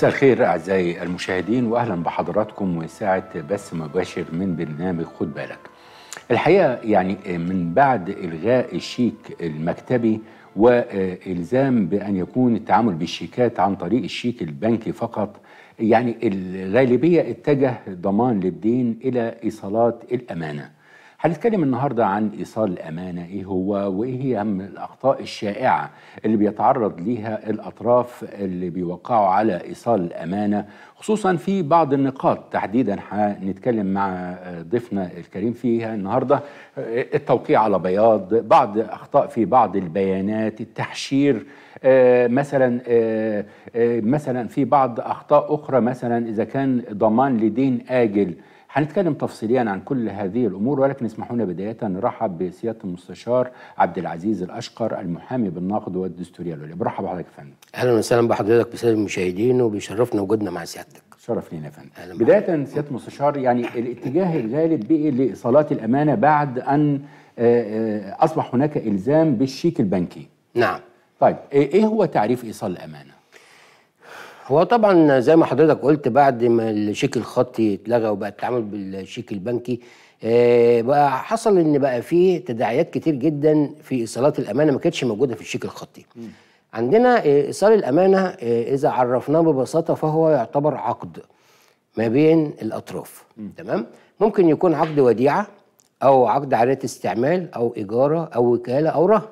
مساء الخير أعزائي المشاهدين وأهلا بحضراتكم وساعة بث مباشر من برنامج خد بالك الحقيقة يعني من بعد إلغاء الشيك المكتبي والزام بان يكون التعامل بالشيكات عن طريق الشيك البنكي فقط يعني الغالبيه اتجه ضمان للدين الى ايصالات الامانه هنتكلم النهارده عن ايصال الامانه ايه هو وايه هي اهم الاخطاء الشائعه اللي بيتعرض ليها الاطراف اللي بيوقعوا على ايصال الامانه خصوصا في بعض النقاط تحديدا هنتكلم مع ضيفنا الكريم فيها النهارده التوقيع على بياض بعض اخطاء في بعض البيانات التحشير آه، مثلا آه، آه، مثلا في بعض اخطاء اخرى مثلا اذا كان ضمان لدين اجل هنتكلم تفصيليا عن كل هذه الامور ولكن اسمحوا لنا بدايه نرحب بسياده المستشار عبد العزيز الاشقر المحامي بالنقد والدستوريه العليا برحب بحضرتك يا فندم اهلا وسهلا بحضرتك بسياده المشاهدين وبيشرفنا وجودنا مع سيادتك شرف لينا يا فندم بدايه سياده المستشار يعني الاتجاه الغالب بقي لايصالات الامانه بعد ان آه، آه، اصبح هناك الزام بالشيك البنكي نعم طيب ايه هو تعريف ايصال الامانه هو طبعا زي ما حضرتك قلت بعد ما الشيك الخطي اتلغى وبقى التعامل بالشيك البنكي آه، بقى حصل ان بقى فيه تداعيات كتير جدا في ايصالات الامانه ما كانتش موجوده في الشيك الخطي م. عندنا آه، ايصال الامانه آه، اذا عرفناه ببساطه فهو يعتبر عقد ما بين الاطراف م. تمام ممكن يكون عقد وديعه او عقد عادات استعمال او اجاره او وكاله او رهن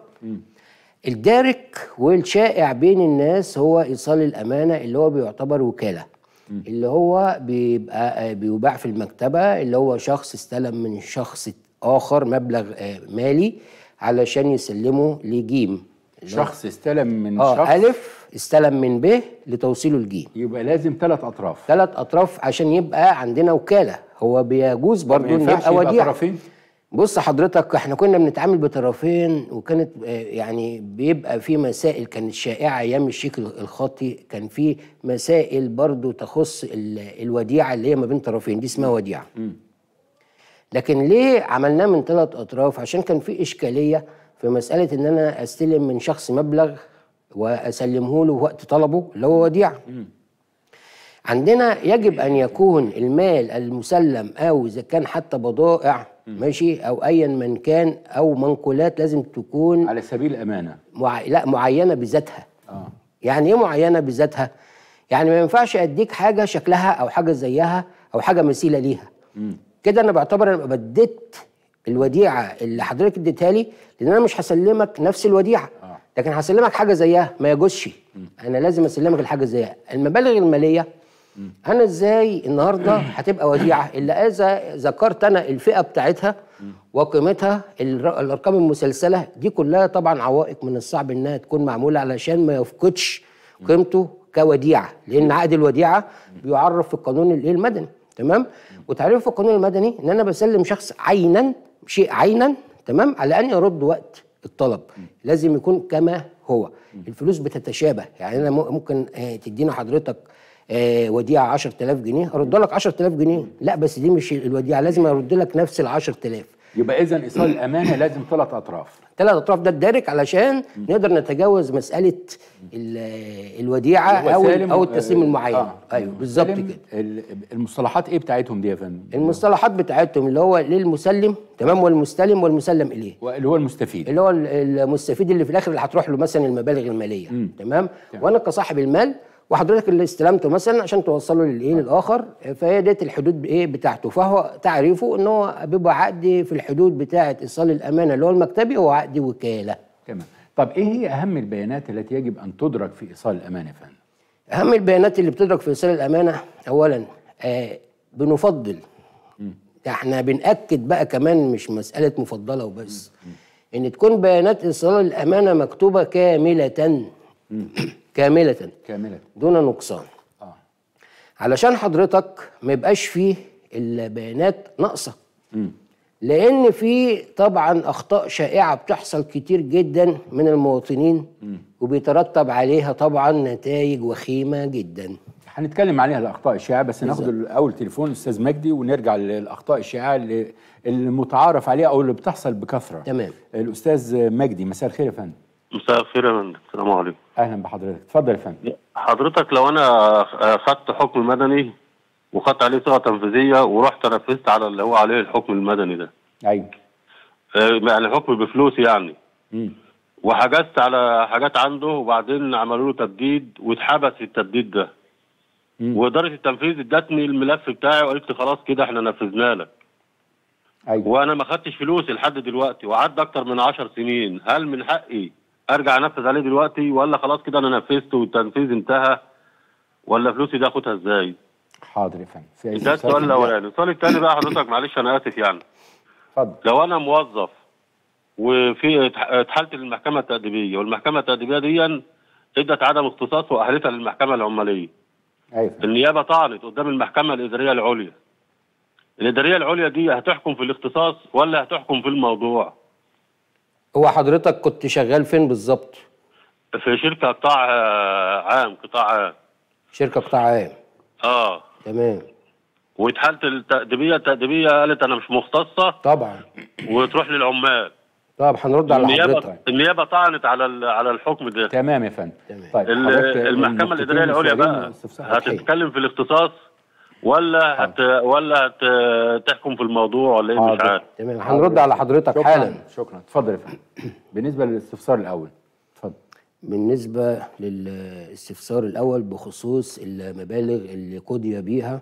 الدارك والشائع بين الناس هو ايصال الامانه اللي هو بيعتبر وكاله اللي هو بيبقى بيباع في المكتبه اللي هو شخص استلم من شخص اخر مبلغ آه، مالي علشان يسلمه لجيم شخص استلم من آه شخص ألف استلم من ب لتوصيله لجيم يبقى لازم ثلاث أطراف ثلاث أطراف عشان يبقى عندنا وكالة هو بيجوز برضه إن يبقى وديعة بص حضرتك احنا كنا بنتعامل بطرفين وكانت آه، يعني بيبقى في مسائل كانت شائعه ايام الشيك الخطي كان في مسائل برضو تخص الوديعه اللي هي ما بين طرفين دي اسمها وديعه. لكن ليه عملناه من ثلاث اطراف؟ عشان كان في اشكاليه في مساله ان انا استلم من شخص مبلغ واسلمه له وقت طلبه اللي هو وديعه. عندنا يجب ان يكون المال المسلم او اذا كان حتى بضائع ماشي او ايا من كان او منقولات لازم تكون على سبيل الامانه مع... لا معينه بذاتها آه. يعني ايه معينه بذاتها يعني ما ينفعش اديك حاجه شكلها او حاجه زيها او حاجه مثيله ليها كده انا بعتبر انا بديت الوديعه اللي حضرتك اديتها لي لان انا مش هسلمك نفس الوديعه آه. لكن هسلمك حاجه زيها ما يجوزش انا لازم اسلمك الحاجه زيها المبالغ الماليه انا ازاي النهارده هتبقى وديعه اللي اذا ذكرت انا الفئه بتاعتها وقيمتها الارقام المسلسله دي كلها طبعا عوائق من الصعب انها تكون معموله علشان ما يفقدش قيمته كوديعه لان عقد الوديعه بيعرف في القانون الايه المدني تمام وتعريف في القانون المدني ان انا بسلم شخص عينا شيء عينا تمام على ان يرد وقت الطلب لازم يكون كما هو الفلوس بتتشابه يعني انا ممكن آه، تدينا حضرتك آه، وديعه 10000 جنيه ارد لك 10000 جنيه لا بس دي مش الوديعه لازم ارد لك نفس ال 10000 يبقى اذا ايصال الامانه لازم ثلاث اطراف ثلاث اطراف ده الدارك علشان نقدر نتجاوز مساله الوديعه او او التسليم آه، المعين آه. ايوه بالظبط كده المصطلحات ايه بتاعتهم دي يا فندم المصطلحات بتاعتهم اللي هو للمسلم تمام والمستلم والمسلم اليه اللي هو المستفيد اللي هو المستفيد اللي في الاخر اللي هتروح له مثلا المبالغ الماليه تمام؟, تمام وانا كصاحب المال وحضرتك اللي استلمته مثلا عشان توصله للايه نعم. للاخر فهي ديت الحدود ايه بتاعته فهو تعريفه ان هو بيبقى عقد في الحدود بتاعه ايصال الامانه اللي هو المكتبي هو عقد وكاله تمام طب ايه هي اهم البيانات التي يجب ان تدرك في ايصال الامانه فندم اهم البيانات اللي بتدرك في ايصال الامانه اولا آه بنفضل م. احنا بنأكد بقى كمان مش مسألة مفضلة وبس م. م. ان تكون بيانات ايصال الامانة مكتوبة كاملة كاملة كاملة دون نقصان آه. علشان حضرتك ما يبقاش فيه الا بيانات ناقصه لان في طبعا اخطاء شائعه بتحصل كتير جدا من المواطنين م. وبيترتب عليها طبعا نتائج وخيمه جدا هنتكلم عليها الاخطاء الشائعه بس ناخد الاول تليفون استاذ مجدي ونرجع للاخطاء الشائعه اللي المتعارف عليها او اللي بتحصل بكثره تمام الاستاذ مجدي مساء الخير يا فندم مساء الخير يا فندم السلام عليكم اهلا بحضرتك اتفضل يا فندم حضرتك لو انا خدت حكم مدني وخدت عليه صيغه تنفيذيه ورحت نفذت على اللي هو عليه الحكم المدني ده ايوه آه، يعني الحكم بفلوس يعني امم وحجزت على حاجات عنده وبعدين عملوا له تبديد واتحبس التبديد ده واداره التنفيذ ادتني الملف بتاعي وقالت لي خلاص كده احنا نفذنا لك أيوة. وانا ما خدتش فلوسي لحد دلوقتي وعد اكتر من 10 سنين هل من حقي ارجع انفذ عليه دلوقتي ولا خلاص كده انا نفذت والتنفيذ انتهى ولا فلوسي دي اخدها ازاي؟ حاضر يا فندم ده السؤال الاولاني، السؤال الثاني بقى حضرتك معلش انا اسف يعني اتفضل لو انا موظف وفي اتحالت للمحكمه التاديبيه والمحكمه التاديبيه دي ادت عدم اختصاص واهلتها للمحكمه العماليه. ايوه النيابه طعنت قدام المحكمه الاداريه العليا. الاداريه العليا دي هتحكم في الاختصاص ولا هتحكم في الموضوع؟ هو حضرتك كنت شغال فين بالظبط؟ في شركة قطاع عام قطاع عام شركة قطاع عام اه تمام واتحالت التأديبية التأديبية قالت أنا مش مختصة طبعا وتروح للعمال طب هنرد على حضرتك النيابه طعنت على على الحكم ده تمام يا فندم طيب المحكمه الاداريه العليا بقى هتتكلم في الاختصاص ولا آه. هت ولا هت تحكم في الموضوع ولا ايه مش عارف تمام هنرد على حضرتك حالا شكرا اتفضل يا فندم بالنسبه للاستفسار الاول اتفضل بالنسبه للاستفسار الاول بخصوص المبالغ اللي قضي بيها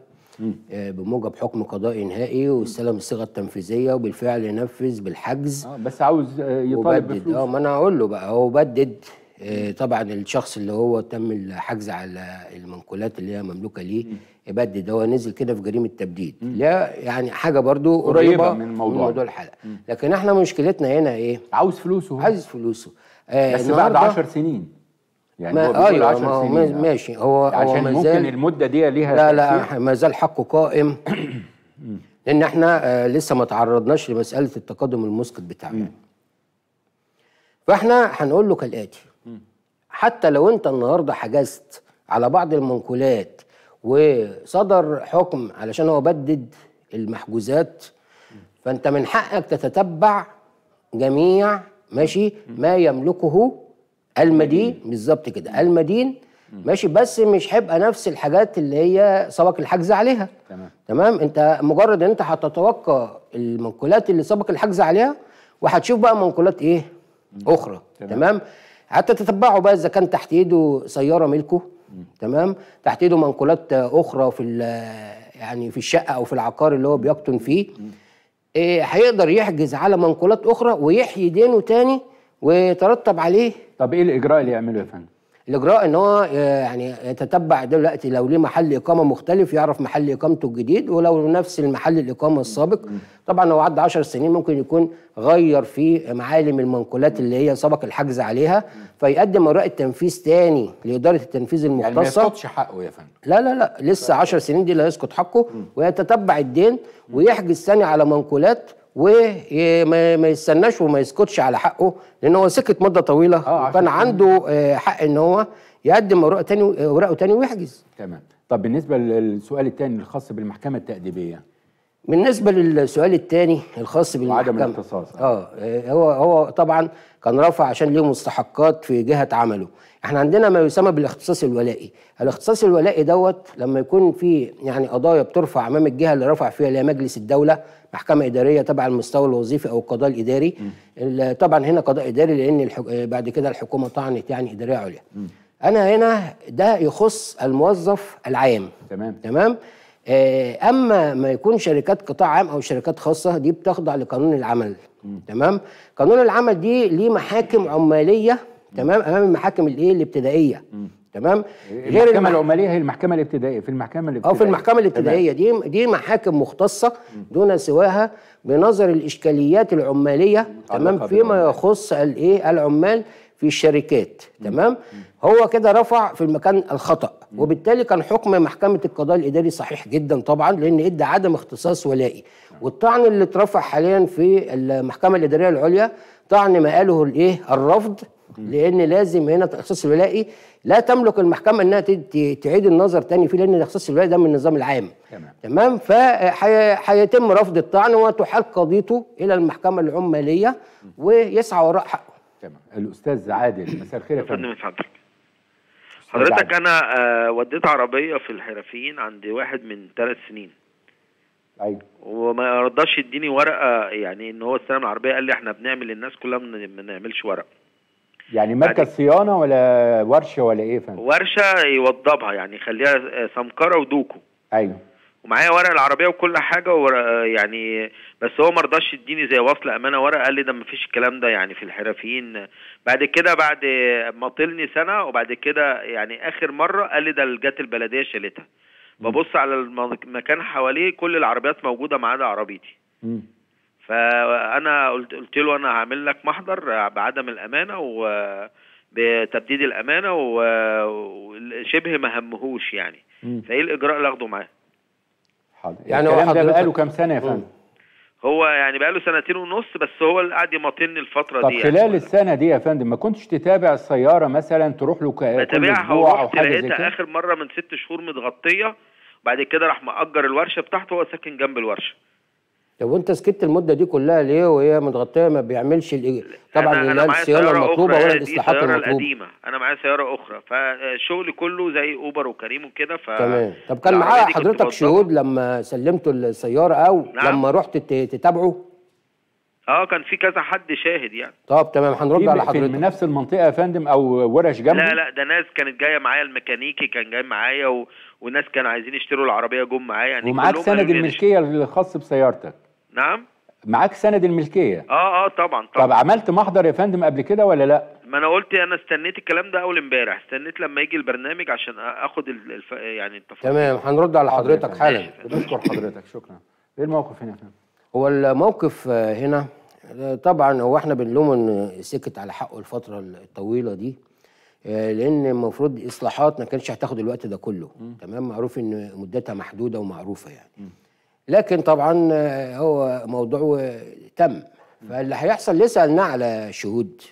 آه، بموجب حكم قضاء نهائي واستلم الصيغه التنفيذيه وبالفعل نفذ بالحجز اه بس عاوز آه، يطالب بفلوس اه ما انا هقول له بقى هو بدد طبعا الشخص اللي هو تم الحجز على المنقولات اللي هي مملوكه ليه يبدد هو نزل كده في جريمه تبديد لا يعني حاجه برضو قريبه, قريبة من موضوع, من موضوع الحلقه لكن احنا مشكلتنا هنا ايه عاوز فلوسه عايز فلوسه آه بس بعد 10 سنين يعني هو بيقول 10 أيوة، سنين يعني. ماشي هو عشان هو ممكن المده دي ليها لا لا ما زال حقه قائم لان احنا آه لسه ما تعرضناش لمساله التقدم المسقط بتاعنا فاحنا هنقول له كالاتي حتى لو انت النهارده حجزت على بعض المنقولات وصدر حكم علشان هو بدد المحجوزات فانت من حقك تتتبع جميع ماشي ما يملكه المدين بالظبط كده المدين ماشي بس مش هيبقى نفس الحاجات اللي هي سبق الحجز عليها تمام تمام انت مجرد ان انت هتتوقع المنقولات اللي سبق الحجز عليها وهتشوف بقى منقولات ايه اخرى تمام, تمام. حتى تتبعه بقى اذا كان تحت ايده سياره ملكه تمام تحت ايده منقولات اخرى في يعني في الشقه او في العقار اللي هو بيقطن فيه إيه، هيقدر إيه يحجز على منقولات اخرى ويحيي دينه تاني ويترتب عليه طب ايه الاجراء اللي يعمله يا فندم الاجراء ان هو آه، يعني يتتبع دلوقتي لو ليه محل اقامه مختلف يعرف محل اقامته الجديد ولو نفس المحل الاقامه السابق طبعا لو عدى 10 سنين ممكن يكون غير في معالم المنقولات اللي هي سبق الحجز عليها فيقدم اوراق التنفيذ تاني لاداره التنفيذ المختصه يعني ما يسقطش حقه يا فندم لا لا لا لسه 10 سنين دي لا يسقط حقه ويتتبع الدين ويحجز ثاني على منقولات وما يستناش وما يسكتش على حقه لان هو سكت مده طويله آه كان عنده آه، حق ان هو يقدم اوراقه تاني اوراقه تاني ويحجز تمام طب بالنسبه للسؤال الثاني الخاص بالمحكمه التاديبيه بالنسبه للسؤال الثاني الخاص بالمحكمه عدم الاختصاص آه،, اه هو هو طبعا كان رافع عشان ليه مستحقات في جهه عمله احنا عندنا ما يسمى بالاختصاص الولائي الاختصاص الولائي دوت لما يكون في يعني قضايا بترفع امام الجهه اللي رفع فيها اللي هي مجلس الدوله محكمه اداريه تبع المستوى الوظيفي او القضاء الاداري طبعا هنا قضاء اداري لان الحك... بعد كده الحكومه طعنت يعني اداريه عليا انا هنا ده يخص الموظف العام تمام تمام آه، اما ما يكون شركات قطاع عام او شركات خاصه دي بتخضع لقانون العمل م. تمام قانون العمل دي ليه محاكم عماليه تمام امام المحاكم الايه الابتدائيه م. تمام غير المحكمه المح... العماليه هي المحكمه الابتدائيه في المحكمه الابتدائيه او في المحكمه الابتدائيه دي دي محاكم مختصه دون سواها بنظر الاشكاليات العماليه تمام فيما يخص الايه العمال في الشركات تمام هو كده رفع في المكان الخطا وبالتالي كان حكم محكمه القضاء الاداري صحيح جدا طبعا لان ادى عدم اختصاص ولائي والطعن اللي اترفع حاليا في المحكمه الاداريه العليا طعن ما قاله الايه الرفض لان لازم هنا تخصيص الولائي لا تملك المحكمه انها تعيد النظر تاني فيه لان تخصيص الولائي ده من النظام العام تمام, تمام فحيتم رفض الطعن وتحال قضيته الى المحكمه العماليه ويسعى وراء حقه المحكمة الاستاذ عادل مساء الخير يا فندم حضرتك حضرتك انا آه، وديت عربيه في الحرفيين عند واحد من ثلاث سنين ايوه وما رضاش يديني ورقه يعني ان هو استلم العربيه قال لي احنا بنعمل للناس كلها ما نعملش ورق يعني مركز صيانه ولا ورشه ولا ايه فندم ورشه يوضبها يعني يخليها آه، سمكره ودوكو ايوه ومعايا ورق العربيه وكل حاجه يعني بس هو ما رضاش يديني زي وصل امانه ورق قال لي ده ما فيش الكلام ده يعني في الحرفيين بعد كده بعد ما طلني سنه وبعد كده يعني اخر مره قال لي ده جت البلديه شالتها ببص على المكان حواليه كل العربيات موجوده ما عدا عربيتي فانا قلت قلت له انا هعمل لك محضر بعدم الامانه و بتبديد الامانه وشبه ما همهوش يعني فايه الاجراء اللي اخده معاه حاضر يعني, يعني الكلام ده بقاله كام سنه يا فندم؟ هو يعني بقاله سنتين ونص بس هو اللي قاعد يماطلني الفتره طب دي يعني. خلال يعني. السنه دي يا فندم ما كنتش تتابع السياره مثلا تروح له اسبوع او بتابعها ورحت لقيتها اخر مره من ست شهور متغطيه بعد كده راح مأجر الورشه بتاعته هو ساكن جنب الورشه لو انت سكت المده دي كلها ليه وهي متغطيه ما بيعملش طبعا أنا الصيانه المطلوبه ولا الاصلاحات المطلوبه القديمه انا معايا سياره اخرى فشغلي كله زي اوبر وكريم وكده ف تمام طب كان معايا حضرتك شهود لما سلمته السياره او نعم. لما رحت تتابعه اه كان في كذا حد شاهد يعني طب تمام هنرد على حضرتك من نفس المنطقه يا فندم او ورش جنبي لا لا ده ناس كانت جايه معايا الميكانيكي كان جاي معايا و... وناس كانوا عايزين يشتروا العربيه جم معايا يعني ومعاك سند الملكيه الخاص بسيارتك نعم معاك سند الملكيه اه اه طبعا طبعا طب عملت محضر يا فندم قبل كده ولا لا ما انا قلت انا استنيت الكلام ده اول امبارح استنيت لما يجي البرنامج عشان اخد الف... يعني التفاصيل تمام هنرد على حضرتك حالا بنشكر حضرتك شكرا ايه الموقف هنا يا فندم هو الموقف هنا طبعا هو احنا بنلوم ان سكت على حقه الفتره الطويله دي آه، لان المفروض اصلاحات ما كانتش هتاخد الوقت ده كله م. تمام معروف ان مدتها محدوده ومعروفه يعني م. لكن طبعا آه، هو موضوعه آه، تم فاللي هيحصل ليه سالناه على شهود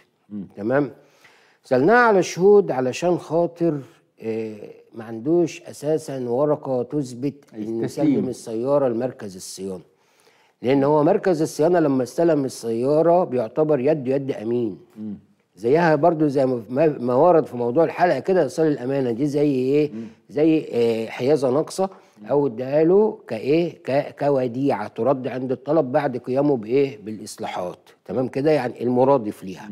تمام سالناه على شهود علشان خاطر آه، ما عندوش اساسا ورقه تثبت انه سلم السياره لمركز الصيانه لان هو مركز الصيانه لما استلم السياره بيعتبر يد يد امين زيها برضو زي ما ورد في موضوع الحلقه كده ايصال الامانه دي زي ايه زي حيازه ناقصه او اداها له كايه كوديعه ترد عند الطلب بعد قيامه بايه بالاصلاحات تمام كده يعني المرادف ليها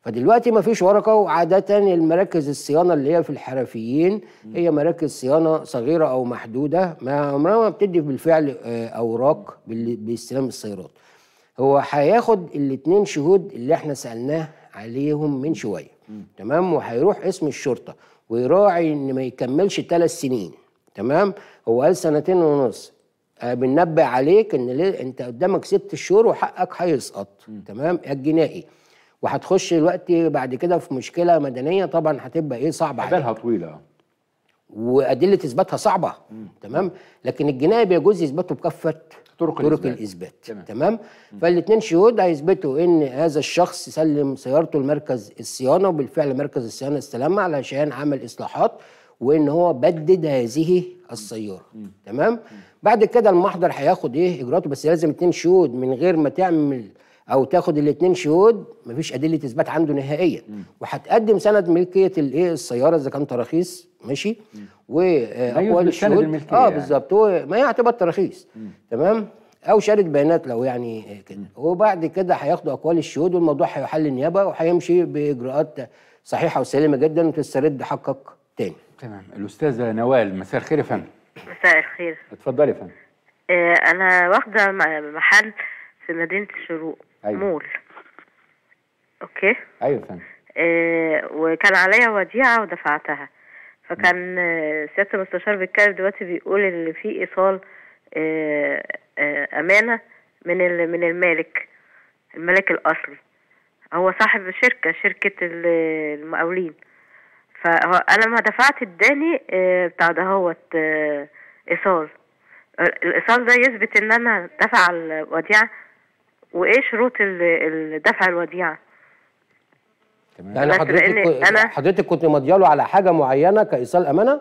فدلوقتي ما فيش ورقه وعاده المراكز الصيانه اللي هي في الحرفيين هي مراكز صيانه صغيره او محدوده ما عمرها ما بتدي بالفعل آه، اوراق باستلام السيارات هو هياخد الاثنين شهود اللي احنا سالناه عليهم من شويه تمام وهيروح اسم الشرطه ويراعي ان ما يكملش ثلاث سنين تمام هو قال سنتين ونص آه، بننبه عليك ان ليه انت قدامك ست شهور وحقك هيسقط تمام الجنائي وهتخش دلوقتي بعد كده في مشكله مدنيه طبعا هتبقى ايه صعبه عليك طويله وادله اثباتها صعبه مم. تمام لكن الجنائي بيجوز اثباته بكافه طرق, طرق الإثبات. الاثبات تمام, تمام؟ فالاثنين شهود هيثبتوا ان هذا الشخص سلم سيارته لمركز الصيانه وبالفعل مركز الصيانه استلمها علشان عمل اصلاحات وان هو بدد هذه السياره تمام بعد كده المحضر هياخد ايه اجراءاته بس لازم اتنين شهود من غير ما تعمل او تاخد الاثنين شهود مفيش ادله اثبات عنده نهائيا وهتقدم سند ملكيه الايه السياره اذا كان تراخيص ماشي واقوال آه، الشهود اه يعني. بالظبط ما يعتبر تراخيص تمام او شارد بيانات لو يعني كده وبعد كده هياخدوا اقوال الشهود والموضوع هيحل النيابه وهيمشي باجراءات صحيحه وسليمه جدا وتسترد حقك تاني تمام الاستاذه نوال مساء الخير يا فندم مساء الخير اتفضلي يا فندم آه انا واخده محل في مدينه الشروق أيوة. مول اوكي ايوه فندم آه وكان عليا وديعه ودفعتها فكان سياده المستشار بيتكلم دلوقتي بيقول ان في ايصال آه، آه، امانه من من المالك الملاك الاصلي هو صاحب شركه شركه المقاولين فانا ما دفعت اداني آه، بتاع دهوت آه، ايصال آه، الايصال ده يثبت ان انا دفع الوديعه وايه شروط دفع الوديعه يعني حضرتك انا حضرتك كنت مضياله على حاجه معينه كايصال امانه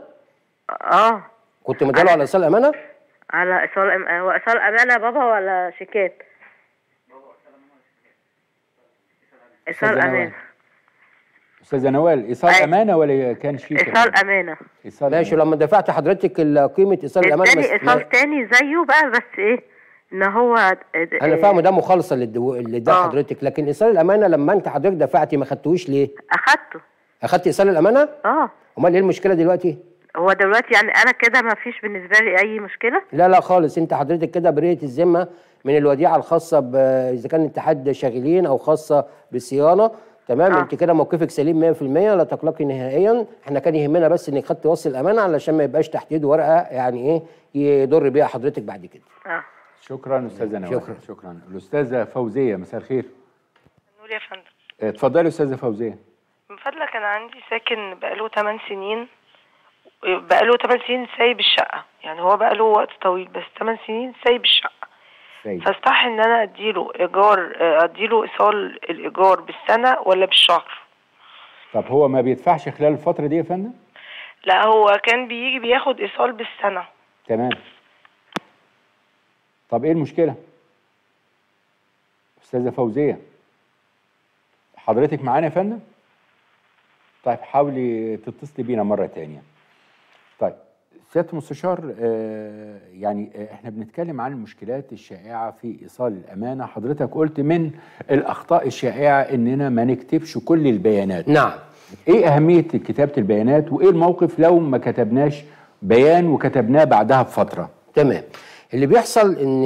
اه كنت مضياله على ايصال امانه على ايصال هو ايصال امانه بابا ولا شيكات بابا ايصال امانه استاذه نوال ايصال أي. امانه ولا كان شيء ايصال امانه ايصال ماشي لما دفعت حضرتك قيمه ايصال الامانه بس ايصال تاني زيه بقى بس ايه ان هو انا آه. فاهمه ده مخلصه للدو... اللي ده آه. حضرتك لكن ايصال الامانه لما انت حضرتك دفعتي ما خدتوش ليه اخدته اخدت ايصال الامانه اه امال ايه المشكله دلوقتي هو دلوقتي يعني انا كده ما فيش بالنسبه لي اي مشكله لا لا خالص انت حضرتك كده برئه الذمه من الوديعه الخاصه ب... اذا كان اتحاد شاغلين او خاصه بالصيانه تمام آه. انت كده موقفك سليم 100% لا تقلقي نهائيا احنا كان يهمنا بس انك خدت وصل الامانه علشان ما يبقاش تحت ورقه يعني ايه يضر بيها حضرتك بعد كده آه. شكرا استاذه نوال شكرا شكرا الاستاذه فوزيه مساء الخير نور يا فندم آه، اتفضلي استاذه فوزيه من فضلك انا عندي ساكن بقاله 8 سنين بقاله 8 سنين سايب الشقه يعني هو بقاله وقت طويل بس 8 سنين سايب الشقه ازاي فاستح ان انا اديله ايجار آه، اديله ايصال الايجار بالسنه ولا بالشهر طب هو ما بيدفعش خلال الفتره دي يا فندم لا هو كان بيجي بياخد ايصال بالسنه تمام طب ايه المشكله استاذه فوزيه حضرتك معانا يا فندم طيب حاولي تتصلي بينا مره تانية طيب سياده المستشار آه، يعني آه، احنا بنتكلم عن المشكلات الشائعه في ايصال الامانه حضرتك قلت من الاخطاء الشائعه اننا ما نكتبش كل البيانات نعم ايه اهميه كتابه البيانات وايه الموقف لو ما كتبناش بيان وكتبناه بعدها بفتره تمام اللي بيحصل ان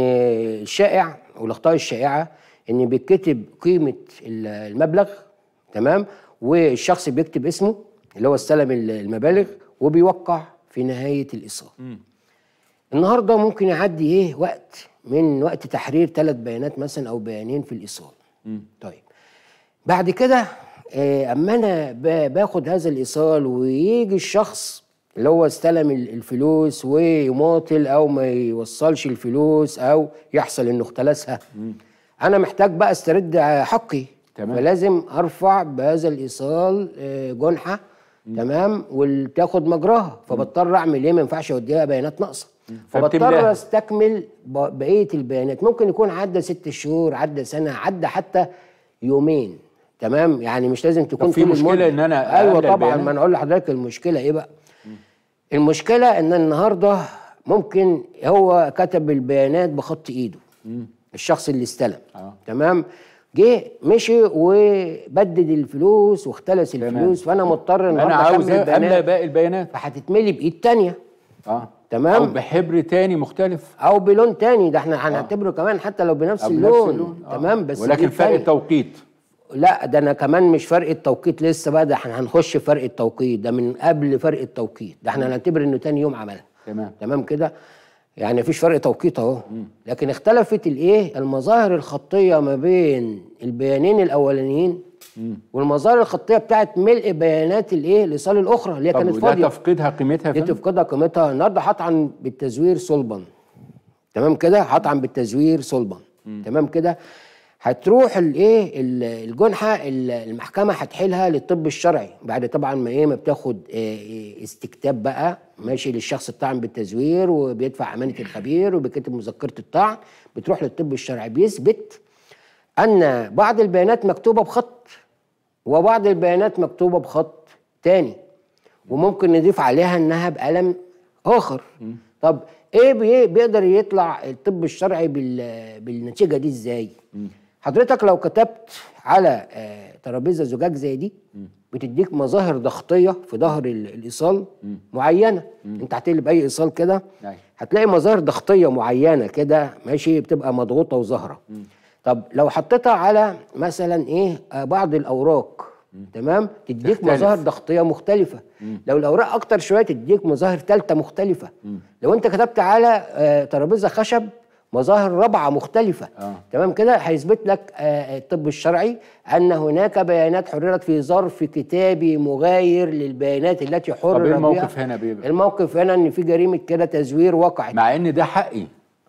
الشائع والاخطاء الشائعه ان بيتكتب قيمه المبلغ تمام والشخص بيكتب اسمه اللي هو استلم المبالغ وبيوقع في نهايه الايصال النهارده ممكن يعدي ايه وقت من وقت تحرير ثلاث بيانات مثلا او بيانين في الايصال طيب بعد كده آه، اما انا باخد هذا الايصال ويجي الشخص اللي هو استلم الفلوس ويماطل او ما يوصلش الفلوس او يحصل انه اختلسها انا محتاج بقى استرد حقي تمام. فلازم ارفع بهذا الايصال آه، جنحه تمام وتاخد مجراها فبضطر اعمل ايه ما ينفعش اوديها بيانات ناقصه فبضطر استكمل بقيه البيانات ممكن يكون عدى ست شهور عدى سنه عدى حتى يومين تمام يعني مش لازم تكون في مشكله ان انا ايوه طبعا ما انا اقول لحضرتك المشكله ايه بقى المشكله ان النهارده ممكن هو كتب البيانات بخط ايده الشخص اللي استلم آه. تمام جه مشي وبدد الفلوس واختلس الفلوس فانا مضطر ان انا عاوز املى باقي البيانات فهتتملي بايد تانية اه تمام او بحبر تاني مختلف او بلون تاني ده احنا آه. هنعتبره آه. كمان حتى لو بنفس اللون, اللون. آه. تمام بس ولكن فرق التوقيت لا ده انا كمان مش فرق التوقيت لسه بقى ده احنا هنخش فرق التوقيت ده من قبل فرق التوقيت ده احنا هنعتبر انه تاني يوم عملها تمام تمام كده يعني مفيش فرق توقيت اهو لكن اختلفت الايه المظاهر الخطيه ما بين البيانين الاولانيين والمظاهر الخطيه بتاعت ملء بيانات الايه الايصال الاخرى اللي هي كانت فاضيه تفقدها قيمتها دي تفقدها قيمتها النهارده هطعن بالتزوير صلبا تمام كده هطعن بالتزوير صلبا تمام كده هتروح الايه الجنحه المحكمه هتحيلها للطب الشرعي بعد طبعا ما ايه ما بتاخد إيه، إيه، استكتاب بقى ماشي للشخص الطاعن بالتزوير وبيدفع امانه الخبير وبيكتب مذكره الطعن بتروح للطب الشرعي بيثبت ان بعض البيانات مكتوبه بخط وبعض البيانات مكتوبه بخط تاني وممكن نضيف عليها انها بقلم اخر طب ايه بيقدر يطلع الطب الشرعي بالنتيجه دي ازاي؟ حضرتك لو كتبت على آه، ترابيزه زجاج زي دي بتديك مظاهر ضغطيه في ظهر الايصال معينه مم. انت هتقلب اي ايصال كده هتلاقي مظاهر ضغطيه معينه كده ماشي بتبقى مضغوطه وظاهره طب لو حطيتها على مثلا ايه آه، بعض الاوراق مم. تمام تديك مظاهر ضغطيه مختلفه مم. لو الاوراق اكتر شويه تديك مظاهر ثالثه مختلفه مم. لو انت كتبت على آه، ترابيزه خشب مظاهر رابعه مختلفه آه. تمام كده هيثبت لك آه الطب الشرعي ان هناك بيانات حررت في ظرف كتابي مغاير للبيانات التي حررت طب ايه الموقف هنا بيبقى الموقف هنا ان في جريمه كده تزوير وقعت مع ان ده حقي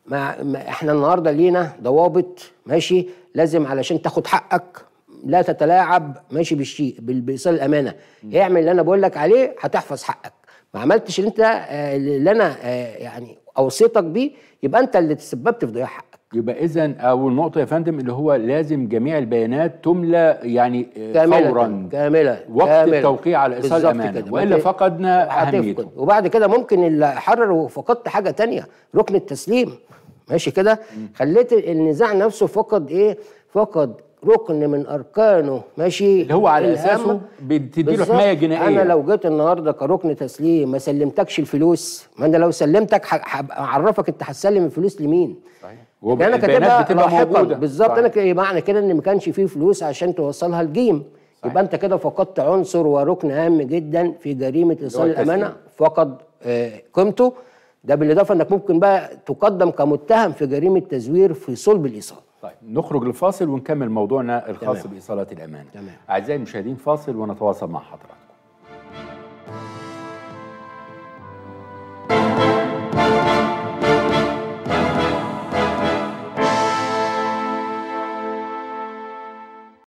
ما احنا النهارده لينا ضوابط ماشي لازم علشان تاخد حقك لا تتلاعب ماشي بالشيء بصل الامانه اعمل اللي انا بقول لك عليه هتحفظ حقك ما عملتش اللي انت آه، اللي انا آه، يعني اوصيتك بيه يبقى انت اللي تسببت في ضياع حقك يبقى اذا اول نقطه يا فندم اللي هو لازم جميع البيانات تملى يعني آه، كاملة فورا كاملة وقت كاملة التوقيع على ايصال الامانه والا فقدنا اهميته وبعد كده ممكن اللي حرر وفقدت حاجه تانية ركن التسليم ماشي كده خليت النزاع نفسه فقد ايه فقد ركن من اركانه ماشي اللي هو على اساسه بتدي له حمايه جنائيه انا لو جيت النهارده كركن تسليم ما سلمتكش الفلوس ما انا لو سلمتك اعرفك انت هتسلم الفلوس لمين صحيح يعني انا كاتبها لاحقا بالظبط انا معنى كده ان ما كانش فيه فلوس عشان توصلها لجيم صحيح. يبقى انت كده فقدت عنصر وركن هام جدا في جريمه ايصال الامانه فقد آه، قيمته ده بالاضافه انك ممكن بقى تقدم كمتهم في جريمه تزوير في صلب الايصال طيب نخرج لفاصل ونكمل موضوعنا الخاص تمام. بايصالات الأمانة تمام. اعزائي المشاهدين فاصل ونتواصل مع حضراتكم